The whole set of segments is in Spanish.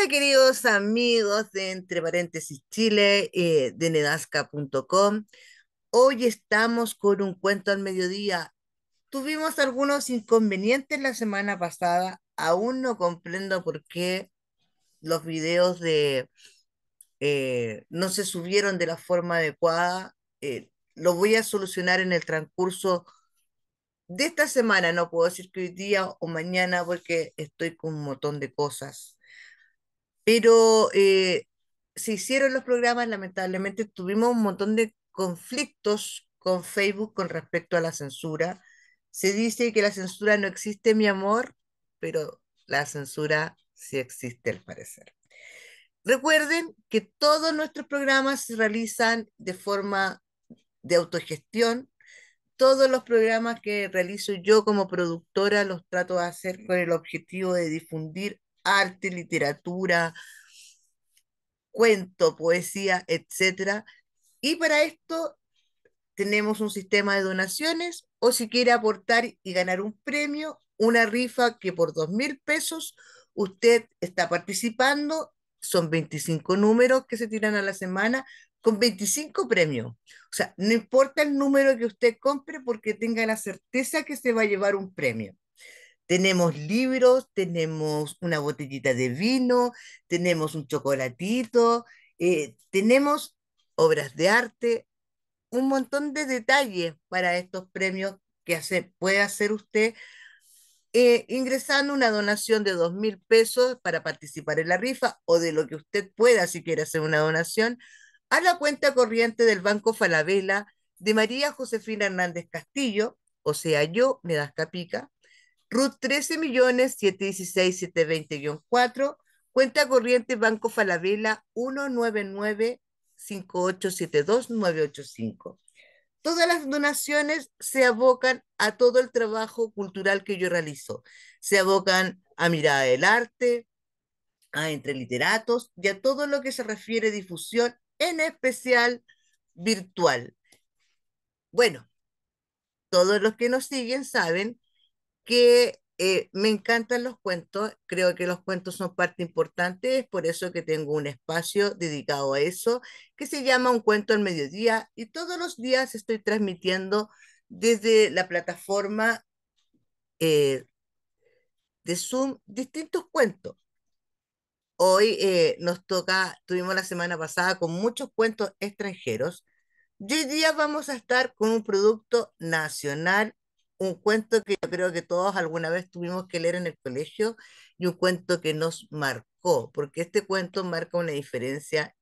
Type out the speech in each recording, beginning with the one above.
Hola queridos amigos de Entre Paréntesis Chile, eh, de nedasca.com. Hoy estamos con un cuento al mediodía. Tuvimos algunos inconvenientes la semana pasada. Aún no comprendo por qué los videos de eh, no se subieron de la forma adecuada. Eh, lo voy a solucionar en el transcurso de esta semana. No puedo decir que hoy día o mañana porque estoy con un montón de cosas pero eh, se hicieron los programas, lamentablemente tuvimos un montón de conflictos con Facebook con respecto a la censura. Se dice que la censura no existe, mi amor, pero la censura sí existe al parecer. Recuerden que todos nuestros programas se realizan de forma de autogestión. Todos los programas que realizo yo como productora los trato de hacer con el objetivo de difundir arte, literatura, cuento, poesía, etc. Y para esto tenemos un sistema de donaciones o si quiere aportar y ganar un premio, una rifa que por dos mil pesos usted está participando. Son 25 números que se tiran a la semana con 25 premios. O sea, no importa el número que usted compre porque tenga la certeza que se va a llevar un premio. Tenemos libros, tenemos una botellita de vino, tenemos un chocolatito, eh, tenemos obras de arte, un montón de detalles para estos premios que puede hacer usted eh, ingresando una donación de dos mil pesos para participar en la rifa o de lo que usted pueda si quiere hacer una donación a la cuenta corriente del Banco Falabella de María Josefina Hernández Castillo, o sea, yo, me das capica, RUT 13 millones 716 720 4 cuenta corriente Banco Falabella 199 5872 985 todas las donaciones se abocan a todo el trabajo cultural que yo realizo. Se abocan a Mirada del Arte, a Entre Literatos y a todo lo que se refiere a difusión, en especial virtual. Bueno, todos los que nos siguen saben que eh, me encantan los cuentos, creo que los cuentos son parte importante, es por eso que tengo un espacio dedicado a eso, que se llama Un cuento al mediodía y todos los días estoy transmitiendo desde la plataforma eh, de Zoom distintos cuentos. Hoy eh, nos toca, tuvimos la semana pasada con muchos cuentos extranjeros. Y hoy día vamos a estar con un producto nacional un cuento que yo creo que todos alguna vez tuvimos que leer en el colegio y un cuento que nos marcó, porque este cuento marca una diferencia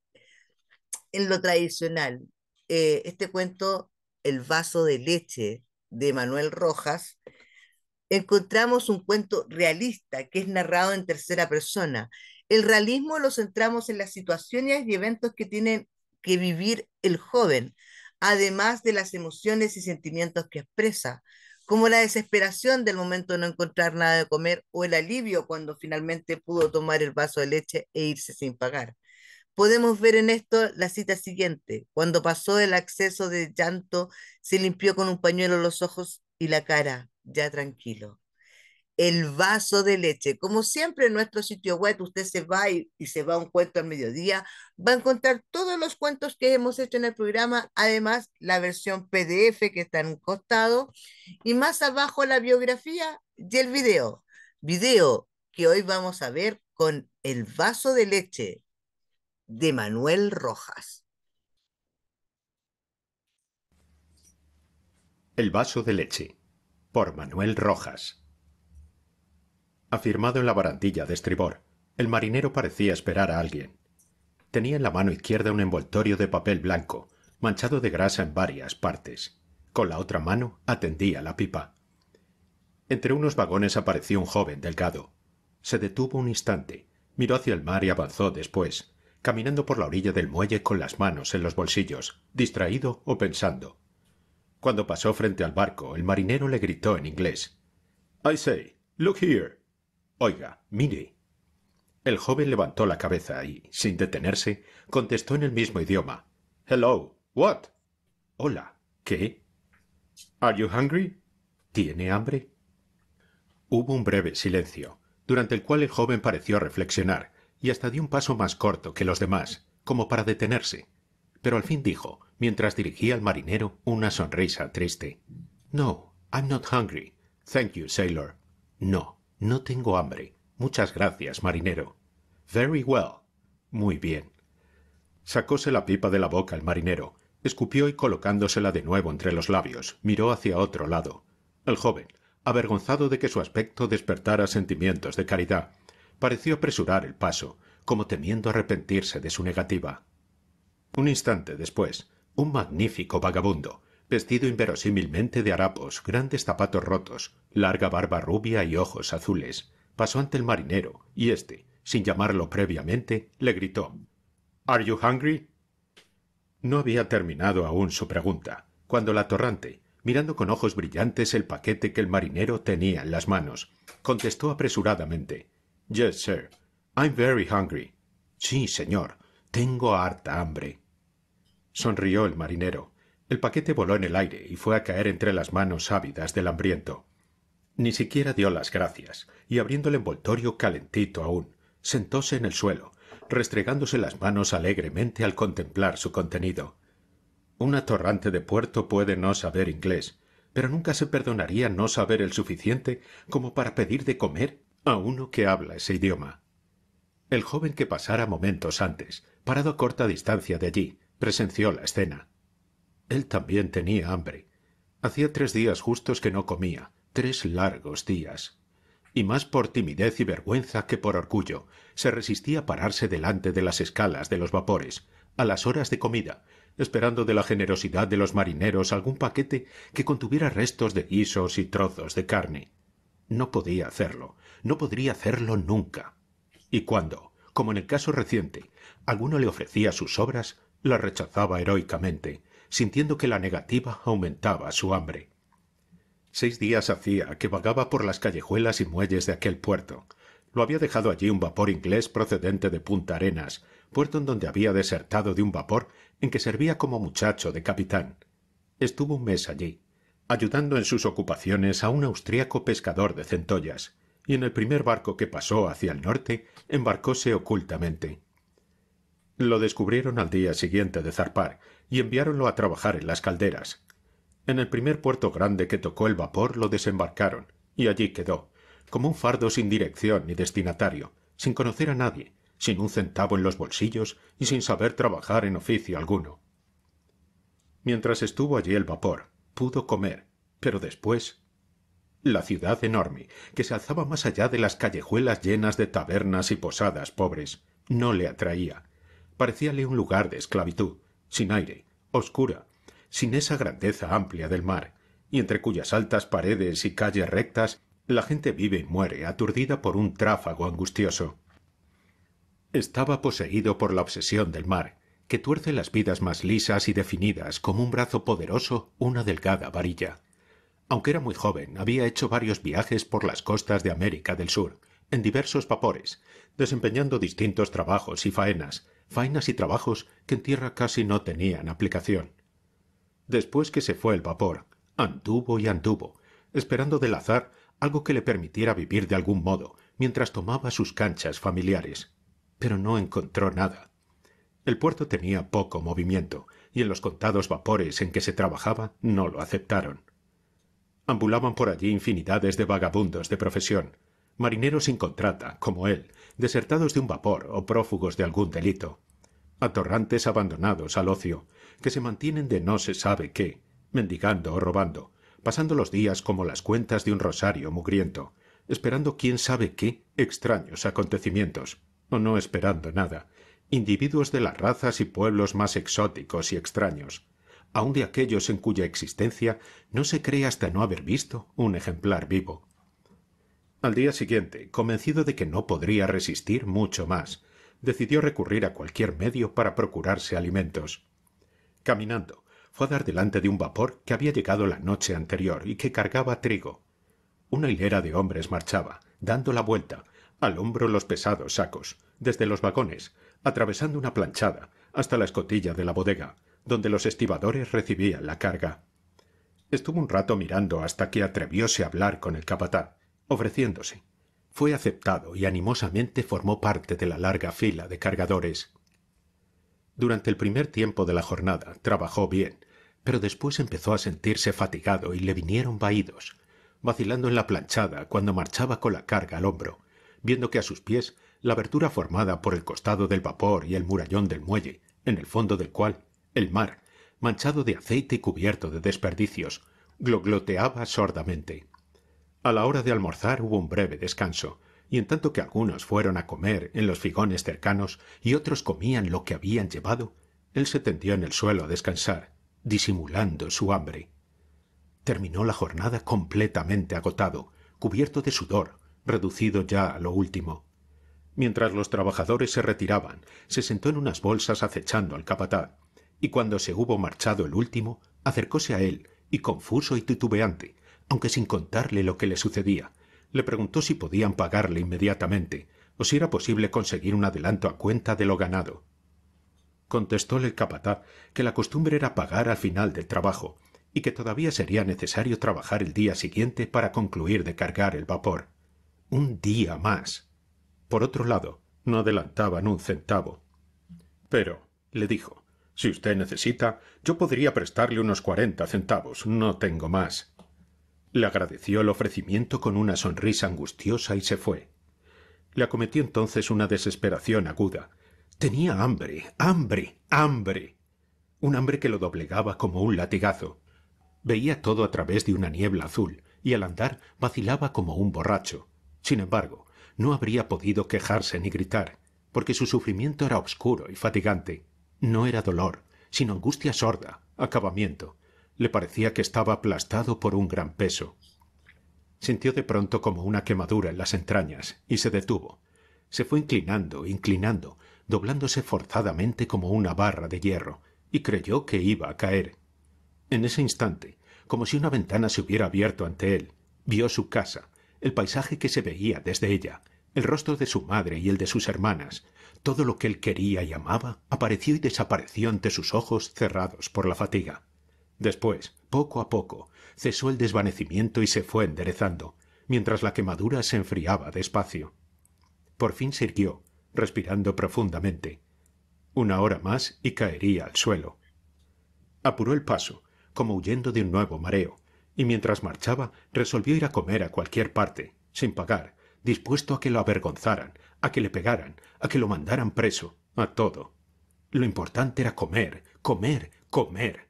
en lo tradicional. Eh, este cuento, El vaso de leche, de Manuel Rojas, encontramos un cuento realista que es narrado en tercera persona. El realismo lo centramos en las situaciones y eventos que tiene que vivir el joven, además de las emociones y sentimientos que expresa como la desesperación del momento de no encontrar nada de comer o el alivio cuando finalmente pudo tomar el vaso de leche e irse sin pagar. Podemos ver en esto la cita siguiente. Cuando pasó el acceso de llanto, se limpió con un pañuelo los ojos y la cara, ya tranquilo el vaso de leche. Como siempre en nuestro sitio web, usted se va y, se va a un cuento al mediodía, va a encontrar todos los cuentos que hemos hecho en el programa, además la versión PDF que está en un costado, y más abajo la biografía y el video. Video que hoy vamos a ver con el vaso de leche de Manuel Rojas. El vaso de leche por Manuel Rojas. Afirmado en la barandilla de estribor, el marinero parecía esperar a alguien. Tenía en la mano izquierda un envoltorio de papel blanco, manchado de grasa en varias partes. Con la otra mano atendía la pipa. Entre unos vagones apareció un joven delgado. Se detuvo un instante, miró hacia el mar y avanzó después, caminando por la orilla del muelle con las manos en los bolsillos, distraído o pensando. Cuando pasó frente al barco, el marinero le gritó en inglés. I say, look here. Oiga, mire. El joven levantó la cabeza y, sin detenerse, contestó en el mismo idioma. Hello. What? Hola. ¿Qué? Are you hungry? ¿Tiene hambre? Hubo un breve silencio, durante el cual el joven pareció reflexionar, y hasta dio un paso más corto que los demás, como para detenerse. Pero al fin dijo, mientras dirigía al marinero una sonrisa triste. No, I'm not hungry. Thank you, sailor. No, no tengo hambre. Muchas gracias, marinero. Very well. Muy bien. Sacóse la pipa de la boca el marinero, escupió y colocándosela de nuevo entre los labios, miró hacia otro lado. El joven, avergonzado de que su aspecto despertara sentimientos de caridad, pareció apresurar el paso, como temiendo arrepentirse de su negativa. Un instante después, un magnífico vagabundo, vestido inverosímilmente de harapos, grandes zapatos rotos, larga barba rubia y ojos azules, pasó ante el marinero, y éste, sin llamarlo previamente, le gritó ¿Are you hungry? No había terminado aún su pregunta, cuando la torrante, mirando con ojos brillantes el paquete que el marinero tenía en las manos, contestó apresuradamente Yes, sir. I'm very hungry. Sí, señor. Tengo harta hambre. Sonrió el marinero el paquete voló en el aire y fue a caer entre las manos ávidas del hambriento. Ni siquiera dio las gracias, y abriendo el envoltorio calentito aún, sentóse en el suelo, restregándose las manos alegremente al contemplar su contenido. Una torrante de puerto puede no saber inglés, pero nunca se perdonaría no saber el suficiente como para pedir de comer a uno que habla ese idioma. El joven que pasara momentos antes, parado a corta distancia de allí, presenció la escena. Él también tenía hambre. Hacía tres días justos que no comía, tres largos días. Y más por timidez y vergüenza que por orgullo, se resistía a pararse delante de las escalas de los vapores, a las horas de comida, esperando de la generosidad de los marineros algún paquete que contuviera restos de guisos y trozos de carne. No podía hacerlo, no podría hacerlo nunca. Y cuando, como en el caso reciente, alguno le ofrecía sus obras, la rechazaba heroicamente, sintiendo que la negativa aumentaba su hambre. Seis días hacía que vagaba por las callejuelas y muelles de aquel puerto. Lo había dejado allí un vapor inglés procedente de Punta Arenas, puerto en donde había desertado de un vapor en que servía como muchacho de capitán. Estuvo un mes allí, ayudando en sus ocupaciones a un austriaco pescador de centollas, y en el primer barco que pasó hacia el norte embarcóse ocultamente. Lo descubrieron al día siguiente de zarpar y enviáronlo a trabajar en las calderas. En el primer puerto grande que tocó el vapor lo desembarcaron, y allí quedó, como un fardo sin dirección ni destinatario, sin conocer a nadie, sin un centavo en los bolsillos y sin saber trabajar en oficio alguno. Mientras estuvo allí el vapor, pudo comer, pero después... La ciudad enorme, que se alzaba más allá de las callejuelas llenas de tabernas y posadas pobres, no le atraía, parecíale un lugar de esclavitud, sin aire, oscura, sin esa grandeza amplia del mar, y entre cuyas altas paredes y calles rectas la gente vive y muere aturdida por un tráfago angustioso. Estaba poseído por la obsesión del mar, que tuerce las vidas más lisas y definidas como un brazo poderoso, una delgada varilla. Aunque era muy joven, había hecho varios viajes por las costas de América del Sur, en diversos vapores, desempeñando distintos trabajos y faenas, Fainas y trabajos que en tierra casi no tenían aplicación. Después que se fue el vapor, anduvo y anduvo, esperando del azar algo que le permitiera vivir de algún modo mientras tomaba sus canchas familiares. Pero no encontró nada. El puerto tenía poco movimiento, y en los contados vapores en que se trabajaba no lo aceptaron. Ambulaban por allí infinidades de vagabundos de profesión, marineros sin contrata, como él, desertados de un vapor o prófugos de algún delito, atorrantes abandonados al ocio, que se mantienen de no se sabe qué, mendigando o robando, pasando los días como las cuentas de un rosario mugriento, esperando quién sabe qué extraños acontecimientos, o no esperando nada, individuos de las razas y pueblos más exóticos y extraños, aun de aquellos en cuya existencia no se cree hasta no haber visto un ejemplar vivo, al día siguiente, convencido de que no podría resistir mucho más, decidió recurrir a cualquier medio para procurarse alimentos. Caminando, fue a dar delante de un vapor que había llegado la noche anterior y que cargaba trigo. Una hilera de hombres marchaba, dando la vuelta, al hombro los pesados sacos, desde los vagones, atravesando una planchada, hasta la escotilla de la bodega, donde los estibadores recibían la carga. Estuvo un rato mirando hasta que atrevióse a hablar con el capataz ofreciéndose. Fue aceptado y animosamente formó parte de la larga fila de cargadores. Durante el primer tiempo de la jornada trabajó bien, pero después empezó a sentirse fatigado y le vinieron vaídos, vacilando en la planchada cuando marchaba con la carga al hombro, viendo que a sus pies la abertura formada por el costado del vapor y el murallón del muelle, en el fondo del cual el mar, manchado de aceite y cubierto de desperdicios, glogloteaba sordamente. A la hora de almorzar hubo un breve descanso, y en tanto que algunos fueron a comer en los figones cercanos y otros comían lo que habían llevado, él se tendió en el suelo a descansar, disimulando su hambre. Terminó la jornada completamente agotado, cubierto de sudor, reducido ya a lo último. Mientras los trabajadores se retiraban, se sentó en unas bolsas acechando al capataz, y cuando se hubo marchado el último, acercóse a él, y confuso y titubeante, aunque sin contarle lo que le sucedía. Le preguntó si podían pagarle inmediatamente o si era posible conseguir un adelanto a cuenta de lo ganado. Contestóle el capataz que la costumbre era pagar al final del trabajo y que todavía sería necesario trabajar el día siguiente para concluir de cargar el vapor. Un día más. Por otro lado, no adelantaban un centavo. Pero, le dijo, si usted necesita, yo podría prestarle unos cuarenta centavos, no tengo más. Le agradeció el ofrecimiento con una sonrisa angustiosa y se fue. Le acometió entonces una desesperación aguda. Tenía hambre, hambre, hambre. Un hambre que lo doblegaba como un latigazo. Veía todo a través de una niebla azul, y al andar vacilaba como un borracho. Sin embargo, no habría podido quejarse ni gritar, porque su sufrimiento era obscuro y fatigante. No era dolor, sino angustia sorda, acabamiento, le parecía que estaba aplastado por un gran peso. Sintió de pronto como una quemadura en las entrañas y se detuvo. Se fue inclinando, inclinando, doblándose forzadamente como una barra de hierro, y creyó que iba a caer. En ese instante, como si una ventana se hubiera abierto ante él, vio su casa, el paisaje que se veía desde ella, el rostro de su madre y el de sus hermanas. Todo lo que él quería y amaba apareció y desapareció ante sus ojos cerrados por la fatiga. Después, poco a poco, cesó el desvanecimiento y se fue enderezando, mientras la quemadura se enfriaba despacio. Por fin se respirando profundamente. Una hora más y caería al suelo. Apuró el paso, como huyendo de un nuevo mareo, y mientras marchaba resolvió ir a comer a cualquier parte, sin pagar, dispuesto a que lo avergonzaran, a que le pegaran, a que lo mandaran preso, a todo. Lo importante era comer, comer, comer.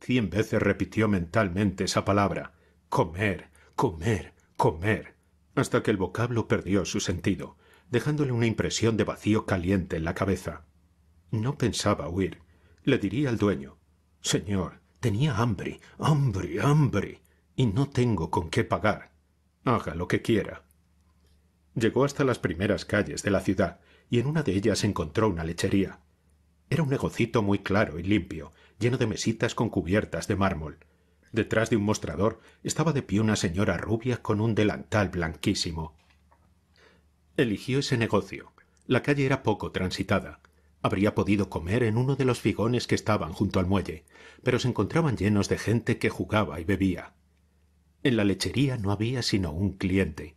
Cien veces repitió mentalmente esa palabra. Comer, comer, comer. Hasta que el vocablo perdió su sentido, dejándole una impresión de vacío caliente en la cabeza. No pensaba huir. Le diría al dueño. Señor, tenía hambre, hambre, hambre. Y no tengo con qué pagar. Haga lo que quiera. Llegó hasta las primeras calles de la ciudad y en una de ellas encontró una lechería. Era un negocito muy claro y limpio, lleno de mesitas con cubiertas de mármol. Detrás de un mostrador estaba de pie una señora rubia con un delantal blanquísimo. Eligió ese negocio. La calle era poco transitada. Habría podido comer en uno de los figones que estaban junto al muelle, pero se encontraban llenos de gente que jugaba y bebía. En la lechería no había sino un cliente.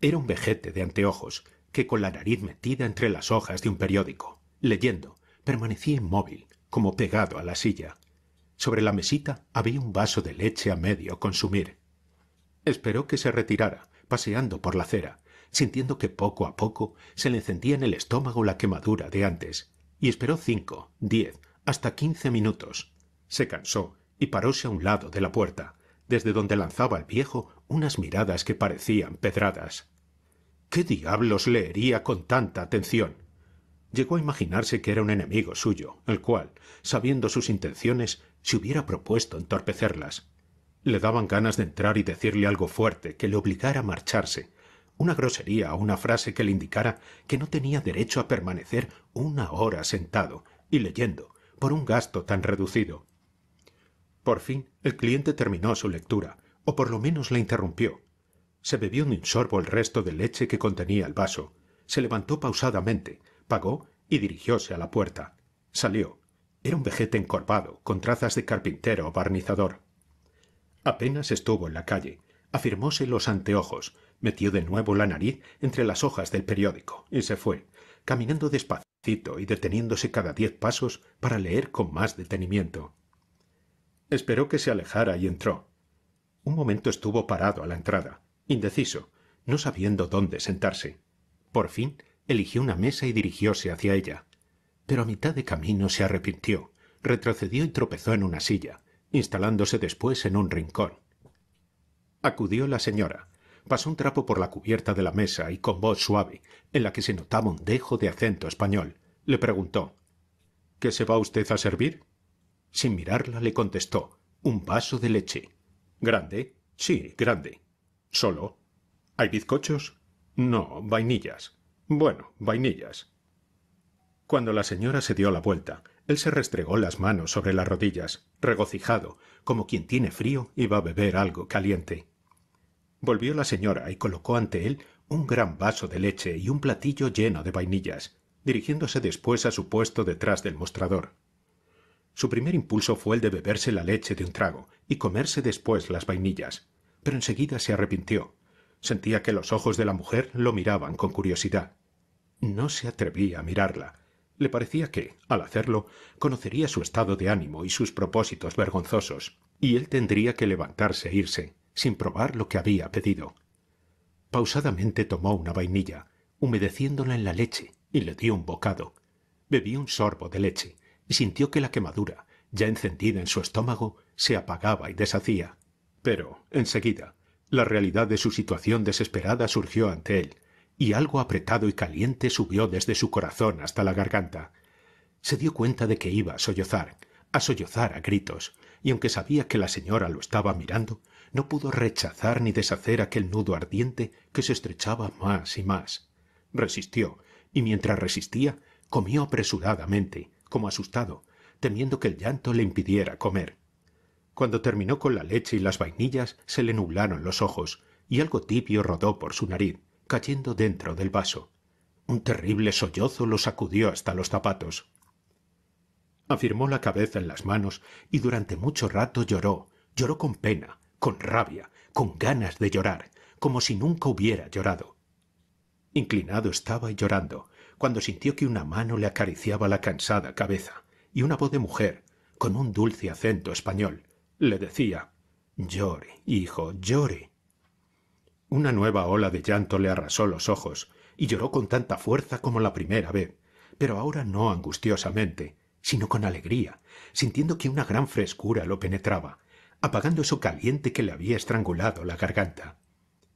Era un vejete de anteojos, que con la nariz metida entre las hojas de un periódico, leyendo, Permanecía inmóvil, como pegado a la silla. Sobre la mesita había un vaso de leche a medio consumir. Esperó que se retirara, paseando por la acera, sintiendo que poco a poco se le encendía en el estómago la quemadura de antes, y esperó cinco, diez, hasta quince minutos. Se cansó y paróse a un lado de la puerta, desde donde lanzaba el viejo unas miradas que parecían pedradas. ¿Qué diablos leería con tanta atención? llegó a imaginarse que era un enemigo suyo, el cual, sabiendo sus intenciones, se hubiera propuesto entorpecerlas. Le daban ganas de entrar y decirle algo fuerte que le obligara a marcharse, una grosería o una frase que le indicara que no tenía derecho a permanecer una hora sentado y leyendo por un gasto tan reducido. Por fin el cliente terminó su lectura, o por lo menos la interrumpió. Se bebió un sorbo el resto de leche que contenía el vaso, se levantó pausadamente, pagó y dirigióse a la puerta. Salió. Era un vejete encorvado, con trazas de carpintero o barnizador. Apenas estuvo en la calle, afirmóse los anteojos, metió de nuevo la nariz entre las hojas del periódico y se fue, caminando despacito y deteniéndose cada diez pasos para leer con más detenimiento. Esperó que se alejara y entró. Un momento estuvo parado a la entrada, indeciso, no sabiendo dónde sentarse. Por fin eligió una mesa y dirigióse hacia ella. Pero a mitad de camino se arrepintió, retrocedió y tropezó en una silla, instalándose después en un rincón. Acudió la señora, pasó un trapo por la cubierta de la mesa y con voz suave, en la que se notaba un dejo de acento español, le preguntó ¿Qué se va usted a servir? Sin mirarla le contestó un vaso de leche. ¿Grande? Sí, grande. ¿Solo? ¿Hay bizcochos? No, vainillas. Bueno, vainillas. Cuando la señora se dio la vuelta, él se restregó las manos sobre las rodillas, regocijado, como quien tiene frío y va a beber algo caliente. Volvió la señora y colocó ante él un gran vaso de leche y un platillo lleno de vainillas, dirigiéndose después a su puesto detrás del mostrador. Su primer impulso fue el de beberse la leche de un trago y comerse después las vainillas, pero enseguida se arrepintió, Sentía que los ojos de la mujer lo miraban con curiosidad. No se atrevía a mirarla. Le parecía que, al hacerlo, conocería su estado de ánimo y sus propósitos vergonzosos, y él tendría que levantarse e irse, sin probar lo que había pedido. Pausadamente tomó una vainilla, humedeciéndola en la leche, y le dio un bocado. Bebió un sorbo de leche, y sintió que la quemadura, ya encendida en su estómago, se apagaba y deshacía. Pero, enseguida, la realidad de su situación desesperada surgió ante él, y algo apretado y caliente subió desde su corazón hasta la garganta. Se dio cuenta de que iba a sollozar, a sollozar a gritos, y aunque sabía que la señora lo estaba mirando, no pudo rechazar ni deshacer aquel nudo ardiente que se estrechaba más y más. Resistió, y mientras resistía, comió apresuradamente, como asustado, temiendo que el llanto le impidiera comer. Cuando terminó con la leche y las vainillas, se le nublaron los ojos y algo tibio rodó por su nariz, cayendo dentro del vaso. Un terrible sollozo lo sacudió hasta los zapatos. Afirmó la cabeza en las manos y durante mucho rato lloró, lloró con pena, con rabia, con ganas de llorar, como si nunca hubiera llorado. Inclinado estaba y llorando, cuando sintió que una mano le acariciaba la cansada cabeza, y una voz de mujer, con un dulce acento español, le decía Llore, hijo, llore. Una nueva ola de llanto le arrasó los ojos, y lloró con tanta fuerza como la primera vez, pero ahora no angustiosamente, sino con alegría, sintiendo que una gran frescura lo penetraba, apagando eso caliente que le había estrangulado la garganta.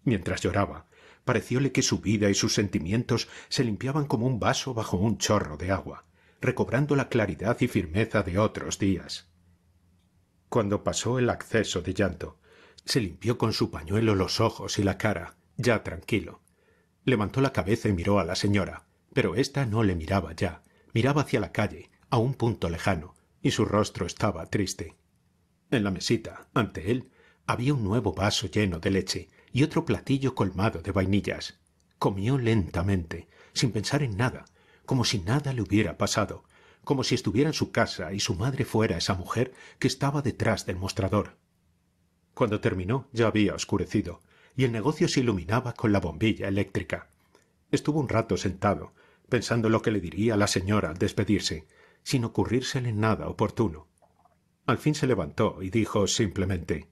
Mientras lloraba, parecióle que su vida y sus sentimientos se limpiaban como un vaso bajo un chorro de agua, recobrando la claridad y firmeza de otros días cuando pasó el acceso de llanto. Se limpió con su pañuelo los ojos y la cara, ya tranquilo. Levantó la cabeza y miró a la señora, pero ésta no le miraba ya, miraba hacia la calle, a un punto lejano, y su rostro estaba triste. En la mesita, ante él, había un nuevo vaso lleno de leche y otro platillo colmado de vainillas. Comió lentamente, sin pensar en nada, como si nada le hubiera pasado, como si estuviera en su casa y su madre fuera esa mujer que estaba detrás del mostrador. Cuando terminó ya había oscurecido, y el negocio se iluminaba con la bombilla eléctrica. Estuvo un rato sentado, pensando lo que le diría la señora al despedirse, sin ocurrírsele nada oportuno. Al fin se levantó y dijo simplemente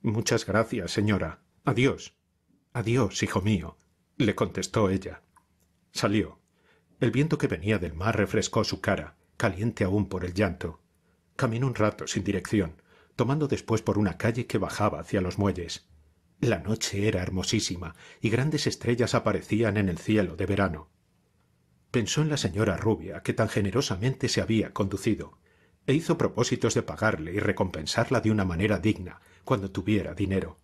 Muchas gracias, señora. Adiós. Adiós, hijo mío, le contestó ella. Salió. El viento que venía del mar refrescó su cara, caliente aún por el llanto. Caminó un rato sin dirección, tomando después por una calle que bajaba hacia los muelles. La noche era hermosísima y grandes estrellas aparecían en el cielo de verano. Pensó en la señora rubia que tan generosamente se había conducido, e hizo propósitos de pagarle y recompensarla de una manera digna cuando tuviera dinero.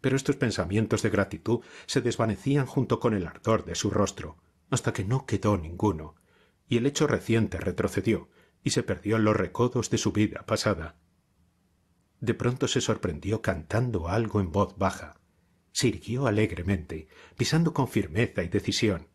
Pero estos pensamientos de gratitud se desvanecían junto con el ardor de su rostro, hasta que no quedó ninguno, y el hecho reciente retrocedió y se perdió en los recodos de su vida pasada. De pronto se sorprendió cantando algo en voz baja. Se alegremente, pisando con firmeza y decisión.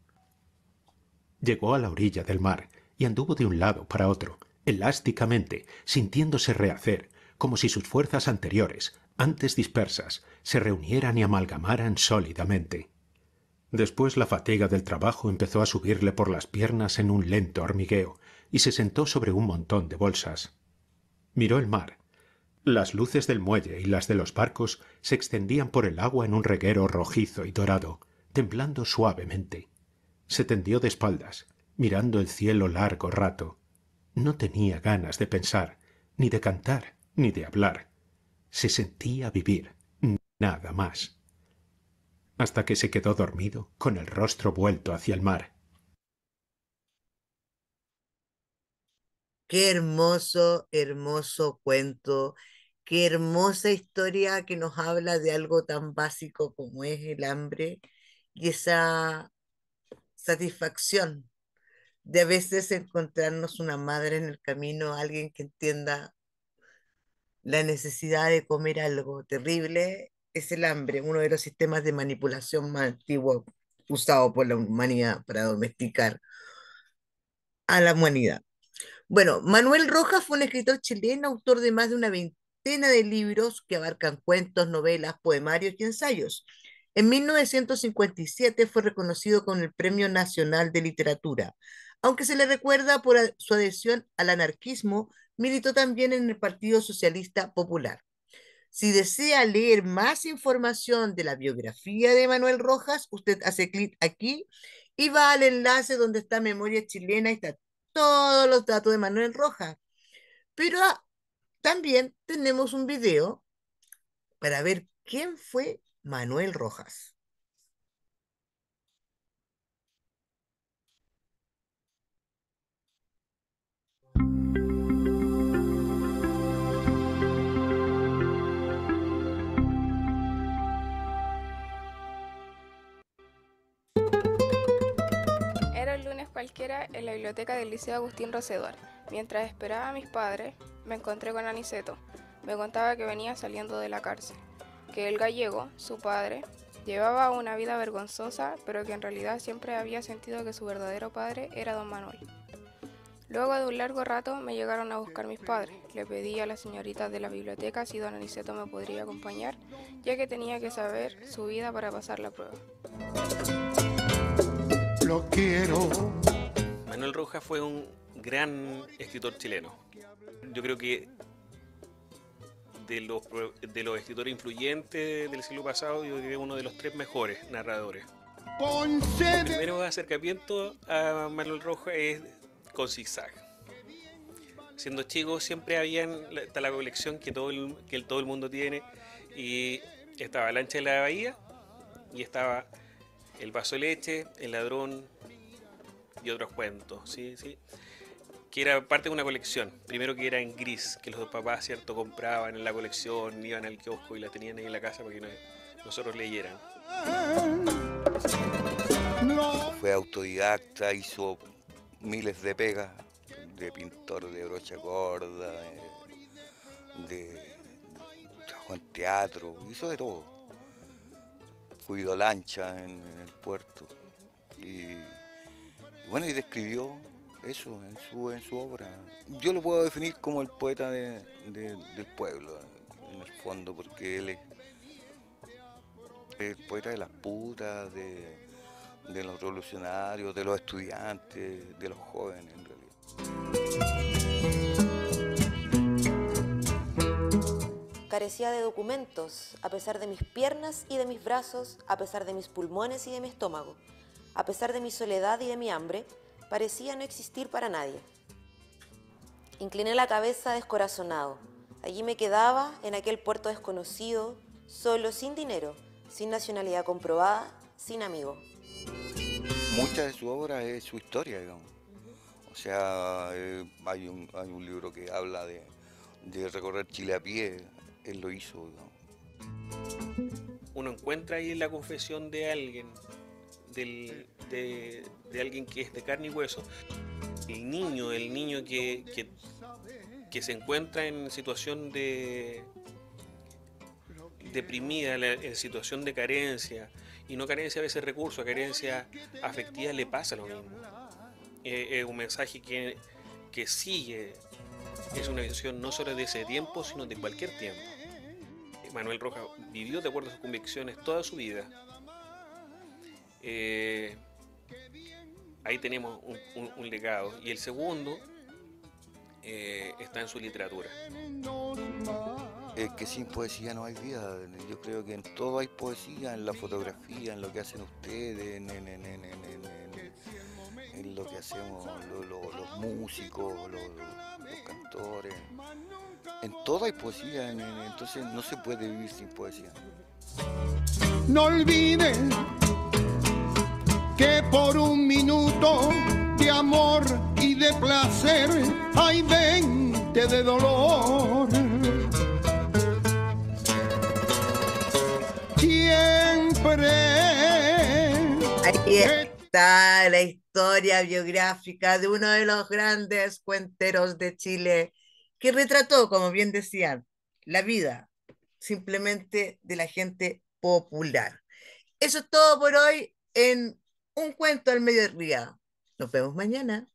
Llegó a la orilla del mar y anduvo de un lado para otro, elásticamente, sintiéndose rehacer, como si sus fuerzas anteriores, antes dispersas, se reunieran y amalgamaran sólidamente. Después la fatiga del trabajo empezó a subirle por las piernas en un lento hormigueo, y se sentó sobre un montón de bolsas. Miró el mar. Las luces del muelle y las de los barcos se extendían por el agua en un reguero rojizo y dorado, temblando suavemente. Se tendió de espaldas, mirando el cielo largo rato. No tenía ganas de pensar, ni de cantar, ni de hablar. Se sentía vivir, nada más hasta que se quedó dormido con el rostro vuelto hacia el mar. Qué hermoso, hermoso cuento, qué hermosa historia que nos habla de algo tan básico como es el hambre y esa satisfacción de a veces encontrarnos una madre en el camino, alguien que entienda la necesidad de comer algo terrible es el hambre, uno de los sistemas de manipulación más antiguos usado por la humanidad para domesticar a la humanidad. Bueno, Manuel Rojas fue un escritor chileno, autor de más de una veintena de libros que abarcan cuentos, novelas, poemarios y ensayos. En 1957 fue reconocido con el Premio Nacional de Literatura. Aunque se le recuerda por su adhesión al anarquismo, militó también en el Partido Socialista Popular. Si desea leer más información de la biografía de Manuel Rojas, usted hace clic aquí y va al enlace donde está Memoria Chilena y está todos los datos de Manuel Rojas. Pero también tenemos un video para ver quién fue Manuel Rojas. cualquiera en la biblioteca del Liceo Agustín Rosedor. Mientras esperaba a mis padres, me encontré con Aniceto. Me contaba que venía saliendo de la cárcel, que el gallego, su padre, llevaba una vida vergonzosa, pero que en realidad siempre había sentido que su verdadero padre era don Manuel. Luego de un largo rato me llegaron a buscar mis padres. Le pedí a la señorita de la biblioteca si don Aniceto me podría acompañar, ya que tenía que saber su vida para pasar la prueba. Lo quiero Manuel Rojas fue un gran escritor chileno. Yo creo que de los, de los escritores influyentes del siglo pasado, yo diría uno de los tres mejores narradores. El primer acercamiento a Manuel Rojas es con zigzag. Siendo chico siempre había la colección que todo el, todo el mundo tiene y estaba Lancha de la Bahía y estaba El Vaso de Leche, El Ladrón, y otros cuentos, ¿sí? ¿sí? que era parte de una colección. Primero que era en gris, que los dos papás, ¿cierto?, compraban en la colección, iban al kiosco y la tenían ahí en la casa para que nosotros leyeran. Fue autodidacta, hizo miles de pegas de pintor de brocha gorda, de, trabajó en teatro, hizo de todo. Cuidó lancha en, en el puerto y y bueno, y describió eso en su, en su obra. Yo lo puedo definir como el poeta del pueblo, en el fondo, porque él es el poeta de las putas, de, de los revolucionarios, de los estudiantes, de los jóvenes en realidad. Carecía de documentos, a pesar de mis piernas y de mis brazos, a pesar de mis pulmones y de mi estómago a pesar de mi soledad y de mi hambre, parecía no existir para nadie. Incliné la cabeza descorazonado. Allí me quedaba, en aquel puerto desconocido, solo, sin dinero, sin nacionalidad comprobada, sin amigo. Muchas de su obra es su historia, digamos. O sea, eh, hay, un, libro que habla de, recorrer Chile a pie, él lo hizo. Digamos. Uno encuentra ahí la confesión de alguien de, alguien que es de carne y hueso. El niño, el niño que, que, se encuentra en situación de deprimida, en situación de carencia, y no carencia a veces recurso recursos, carencia afectiva, le pasa lo mismo. Eh, es un mensaje que, que sigue, es una visión no solo de ese tiempo, sino de cualquier tiempo. Manuel Rojas vivió de acuerdo a sus convicciones toda su vida. Eh, ahí tenemos un, legado. Y el segundo eh, está en su literatura. Es que sin poesía no hay vida. Yo creo que en todo hay poesía, en la fotografía, en lo que hacen ustedes, en, lo que hacemos los músicos, los cantores. En todo hay poesía, entonces no se puede vivir sin poesía. No olviden que por un minuto de amor y de placer hay veinte de dolor. Siempre. Ahí está la historia biográfica de uno de los grandes cuenteros de Chile, que retrató, como bien decían, la vida simplemente de la gente popular. Eso es todo por hoy en un cuento al mediodía. Nos vemos mañana.